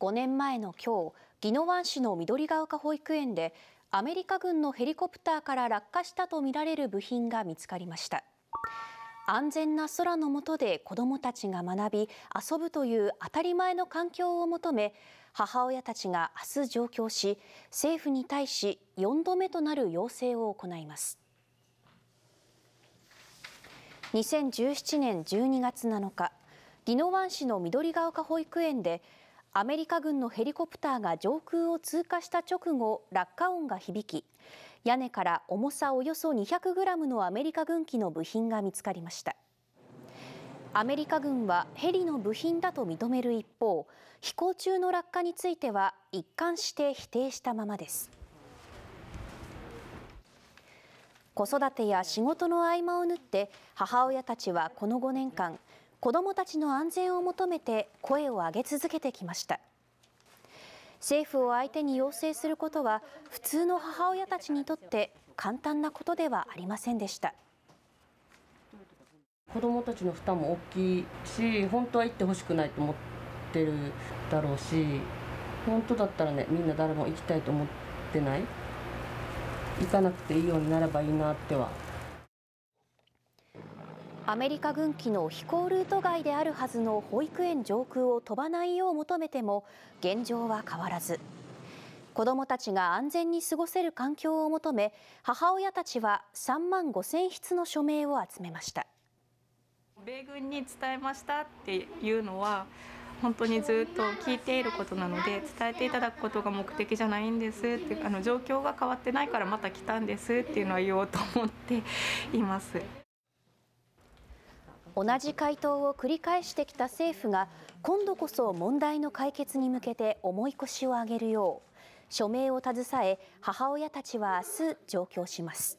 5年前の今日宜野湾市の緑ヶ丘保育園でアメリカ軍のヘリコプターから落下したとみられる部品が見つかりました安全な空の下で子どもたちが学び遊ぶという当たり前の環境を求め母親たちが明日上京し政府に対し4度目となる要請を行います2017年12月7日宜野湾市の緑ヶ丘保育園でアメリカ軍のヘリコプターが上空を通過した直後落下音が響き屋根から重さおよそ2 0 0グラムのアメリカ軍機の部品が見つかりましたアメリカ軍はヘリの部品だと認める一方飛行中の落下については一貫して否定したままです子育てや仕事の合間を縫って母親たちはこの5年間子どもたちの安全を求めて声を上げ続けてきました政府を相手に要請することは普通の母親たちにとって簡単なことではありませんでした子どもたちの負担も大きいし本当は行ってほしくないと思ってるだろうし本当だったらねみんな誰も行きたいと思ってない行かなくていいようになればいいなってはアメリカ軍機の飛行ルート外であるはずの保育園上空を飛ばないよう求めても現状は変わらず子どもたちが安全に過ごせる環境を求め母親たちは3万5000筆の署名を集めました米軍に伝えましたっていうのは本当にずっと聞いていることなので伝えていただくことが目的じゃないんですってあの状況が変わってないからまた来たんですっていうのは言おうと思っています。同じ回答を繰り返してきた政府が今度こそ問題の解決に向けて重い腰を上げるよう署名を携え母親たちは明日上京します。